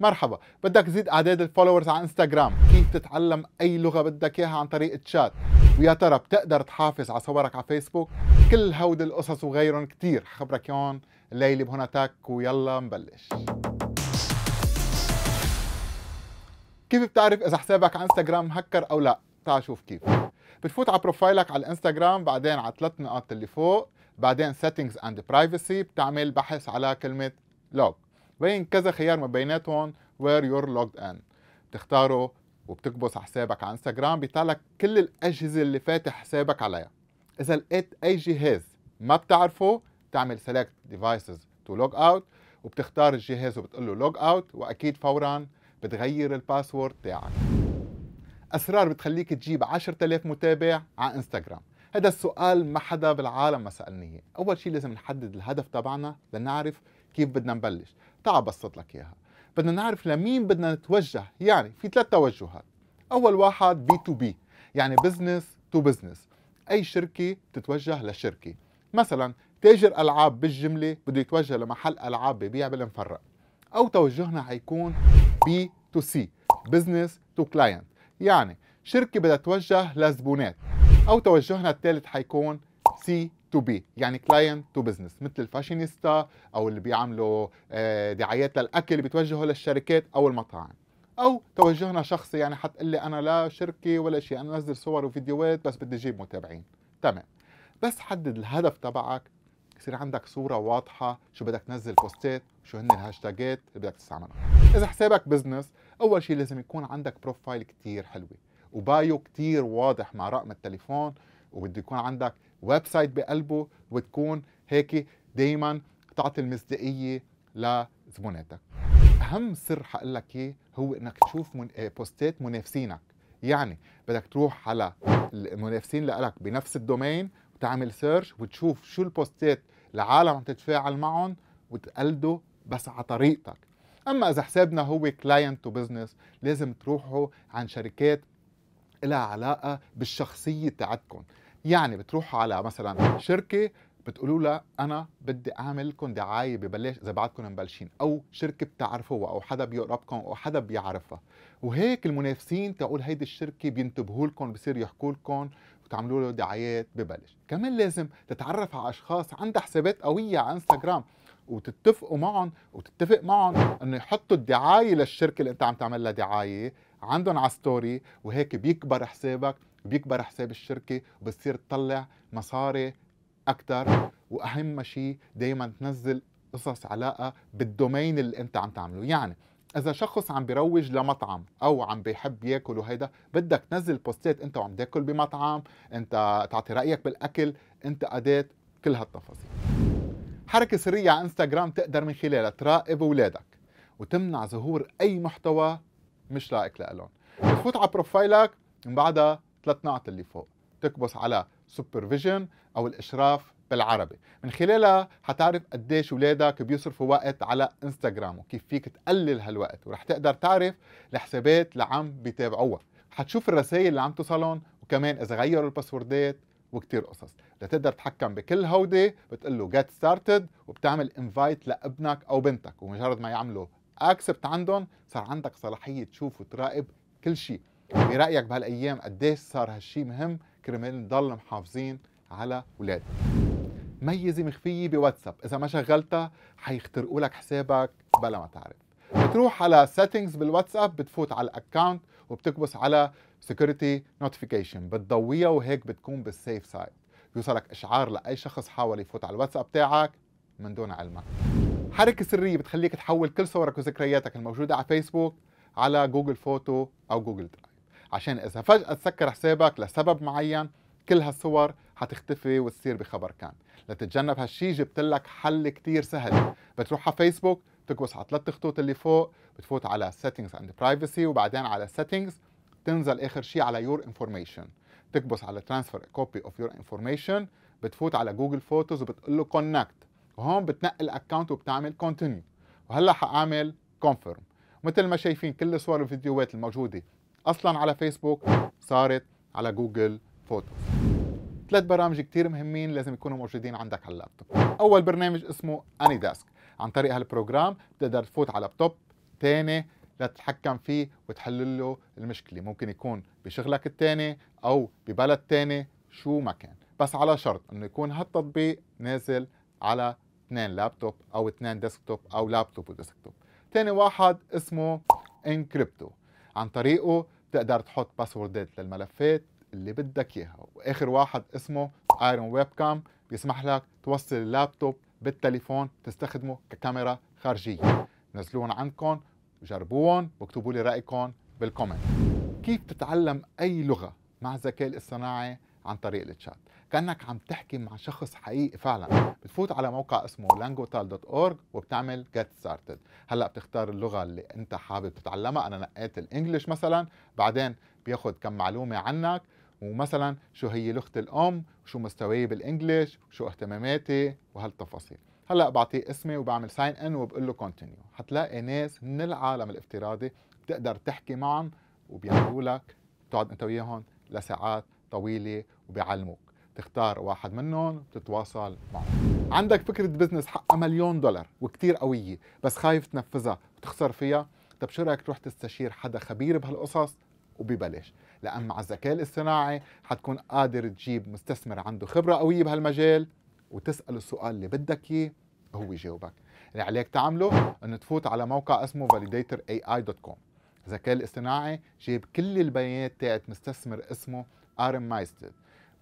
مرحبا بدك تزيد اعداد الفولورز على انستغرام كيف تتعلم اي لغه بدك اياها عن طريق الشات ويا ترى بتقدر تحافظ على صورك على فيسبوك كل هود القصص وغيرهم كتير خبرك يون الليله بهونتك ويلا نبلش كيف بتعرف اذا حسابك على انستغرام مهكر او لا تعال شوف كيف بتفوت على بروفايلك على الانستغرام بعدين على ثلاث نقاط اللي فوق بعدين سيتنجز اند برايفسي بتعمل بحث على كلمه لوج بين كذا خيار ما بيناتهم where you're logged in بتختاره وبتكبس على حسابك على انستغرام بيطلع لك كل الاجهزه اللي فاتح حسابك عليها اذا لقيت اي جهاز ما بتعرفه بتعمل سيلكت ديفايسز تو لوج اوت وبتختار الجهاز وبتقول له لوج اوت واكيد فورا بتغير الباسورد تاعك اسرار بتخليك تجيب 10000 متابع على انستغرام هذا السؤال ما حدا بالعالم ما سالني اول شيء لازم نحدد الهدف تبعنا لنعرف كيف بدنا نبلش تعا بسط لك اياها بدنا نعرف لمين بدنا نتوجه يعني في ثلاث توجهات اول واحد بي تو بي يعني بزنس تو بزنس اي شركه بتتوجه لشركه مثلا تاجر العاب بالجمله بده يتوجه لمحل العاب ببيع بالمفرق او توجهنا حيكون بي تو سي بزنس تو كلاينت يعني شركه بدها توجه لزبونات او توجهنا الثالث حيكون سي تو بي يعني كلاينت تو بزنس مثل الفاشينيستا او اللي بيعملوا آه، دعايات للاكل بتوجهوا للشركات او المطاعم او توجهنا شخصي يعني حتقول لي انا لا شركه ولا شيء انا نزل صور وفيديوهات بس بدي اجيب متابعين تمام بس حدد الهدف تبعك يصير عندك صورة واضحة شو بدك تنزل بوستات شو هن الهاشتاجات اللي بدك تستعملها إذا حسابك بزنس أول شيء لازم يكون عندك بروفايل كتير حلوة وبايو كتير واضح مع رقم التليفون وبده يكون عندك ويب سايت بقلبه وتكون هيك دايما تعطي المصداقيه لزبوناتك اهم سر حقول لك اياه هو انك تشوف من بوستات آه، منافسينك يعني بدك تروح على المنافسين لك بنفس الدومين وتعمل سيرش وتشوف شو البوستات العالم عم تتفاعل معهم وتقلده بس على طريقتك اما اذا حسابنا هو كلاينت تو بزنس لازم تروحوا عن شركات لها علاقه بالشخصيه تاعتكم يعني بتروحوا على مثلا شركه بتقولوا لها انا بدي اعمل لكم دعايه ببلش اذا بعدكم مبلشين او شركه بتعرفوها او حدا بيقربكم او حدا بيعرفها وهيك المنافسين تقول هيدي الشركه بينتبهوا لكم بصير يحكوا لكم وتعملوا له دعايات ببلش كمان لازم تتعرف على اشخاص عندها حسابات قويه على انستغرام وتتفقوا معهم وتتفق معهم انه يحطوا الدعايه للشركه اللي انت عم تعمل لها دعايه عندهم على ستوري وهيك بيكبر حسابك بيكبر حساب الشركه وبتصير تطلع مصاري اكثر واهم شيء دائما تنزل قصص علاقه بالدومين اللي انت عم تعمله يعني اذا شخص عم بيروج لمطعم او عم بيحب ياكل وهيدا بدك تنزل بوستات انت وعم تاكل بمطعم انت تعطي رايك بالاكل انتقادات كل هالتفاصيل حركة سرية على انستغرام تقدر من خلالها تراقب اولادك وتمنع ظهور اي محتوى مش لائق لهم بتفوت على بروفايلك من بعدها ثلاث نقط اللي فوق تكبس على سوبرفيجن او الاشراف بالعربي من خلالها حتعرف قديش ولادك بيصرفوا وقت على انستغرام وكيف فيك تقلل هالوقت ورح تقدر تعرف الحسابات اللي عم بيتابعوها حتشوف الرسائل اللي عم توصلهم وكمان اذا غيروا الباسوردات وكتير قصص لتقدر تتحكم بكل هودي بتقول له جيت ستارتد وبتعمل انفايت لابنك او بنتك ومجرد ما يعملوا اكسبت عندهم صار عندك صلاحيه تشوف وتراقب كل شيء برايك بهالايام قديش صار هالشيء مهم كرمال نضل محافظين على اولادنا ميزه مخفيه بواتساب اذا ما شغلتها حيخترقوا لك حسابك بلا ما تعرف بتروح على سيتنجز بالواتساب بتفوت على الاكونت وبتكبس على سكيورتي نوتيفيكيشن بتضويها وهيك بتكون بالسيف سايد بيوصلك اشعار لاي شخص حاول يفوت على الواتساب تاعك من دون علمك حركه سريه بتخليك تحول كل صورك وذكرياتك الموجوده على فيسبوك على جوجل فوتو او جوجل درايف عشان اذا فجاه تسكر حسابك لسبب معين كل هالصور حتختفي وتصير بخبر كان لتتجنب هالشي جبت لك حل كتير سهل بتروح على فيسبوك تكبس على ثلاث خطوط اللي فوق بتفوت على settings and privacy وبعدين على settings تنزل اخر شيء على your information بتكبس على transfer a copy of your information بتفوت على جوجل فوتوز وبتقول له connect وهون بتنقي الاكونت وبتعمل continue وهلا حاعمل confirm مثل ما شايفين كل صور الفيديوهات الموجوده اصلا على فيسبوك صارت على جوجل فوتو ثلاث برامج كتير مهمين لازم يكونوا موجودين عندك على اللابتوب اول برنامج اسمه اني داسك عن طريق هالبروجرام بتقدر تفوت على لابتوب تاني لتتحكم فيه وتحل له المشكله ممكن يكون بشغلك الثاني او ببلد ثاني شو ما كان بس على شرط انه يكون هالتطبيق نازل على اثنين لابتوب او اثنين ديسكتوب او لابتوب وديسكتوب ثاني واحد اسمه انكريبتو عن طريقه بتقدر تحط باسوردات للملفات اللي بدك اياها واخر واحد اسمه ايرون ويب كام بيسمح لك توصل اللابتوب بالتليفون تستخدمه ككاميرا خارجيه نزلوهم عندكم جربوهم واكتبوا لي رايكم بالكومنت كيف تتعلم اي لغه مع الذكاء الاصطناعي عن طريق الشات كانك عم تحكي مع شخص حقيقي فعلا بتفوت على موقع اسمه langotal.org وبتعمل get started هلا بتختار اللغه اللي انت حابب تتعلمها انا نقيت الانجليش مثلا بعدين بياخذ كم معلومه عنك ومثلا شو هي لغتي الام وشو مستواي بالانجليش وشو اهتماماتي وهالتفاصيل هلا بعطيه اسمي وبعمل ساين ان وبقول له كونتينيو حتلاقي ناس من العالم الافتراضي بتقدر تحكي معهم وبيعملوا لك بتقعد انت وياهم لساعات طويله وبيعلموك تختار واحد منهم وتتواصل معه عندك فكره بزنس حقها مليون دولار وكتير قويه بس خايف تنفذها وتخسر فيها طب شو رايك تروح تستشير حدا خبير بهالقصص وببلاش لان مع الذكاء الاصطناعي حتكون قادر تجيب مستثمر عنده خبره قويه بهالمجال وتساله السؤال اللي بدك اياه وهو يجاوبك اللي يعني عليك تعمله انه تفوت على موقع اسمه validatoroai.com الذكاء الاصطناعي جاب كل البيانات تاعت مستثمر اسمه ارم مايستد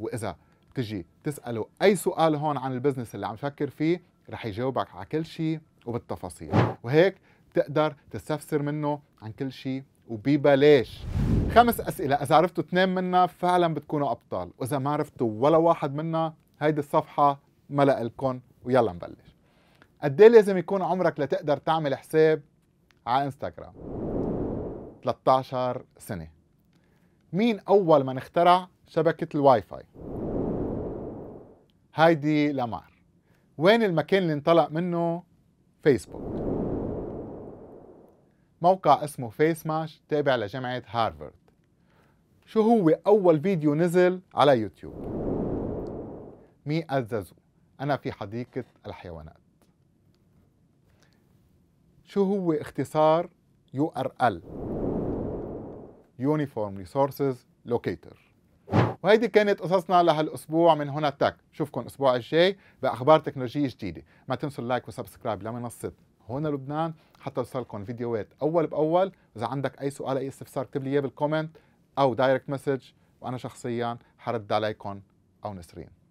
واذا تجي تساله اي سؤال هون عن البزنس اللي عم تفكر فيه رح يجاوبك على كل شيء وبالتفاصيل وهيك تقدر تستفسر منه عن كل شيء وببلاش خمس اسئله اذا عرفتوا اثنين منها فعلا بتكونوا ابطال واذا ما عرفتوا ولا واحد منها هيدي الصفحه ملأ لكم ويلا نبلش قد إيه لازم يكون عمرك لتقدر تعمل حساب على انستغرام 13 سنة مين أول من اخترع شبكة الواي فاي؟ هايدي لامار وين المكان اللي انطلق منه فيسبوك موقع اسمه فيس ماش تابع لجامعة هارفارد شو هو أول فيديو نزل على يوتيوب مي أززو أنا في حديقة الحيوانات شو هو اختصار يو ار ال Uniform Resources Locator وهيدي كانت قصصنا لهالاسبوع من هنا تك شوفكم الاسبوع الجاي باخبار تكنولوجيه جديده ما تنسوا اللايك وسبسكرايب لمنصه هنا لبنان حتى يوصلكم فيديوهات اول باول اذا عندك اي سؤال اي استفسار اكتب لي اياه بالكومنت او دايركت مسج وانا شخصيا حرد عليكم او نسرين